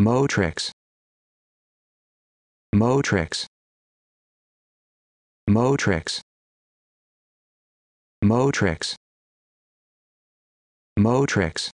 Motrix Motrix Motrix Motrix Motrix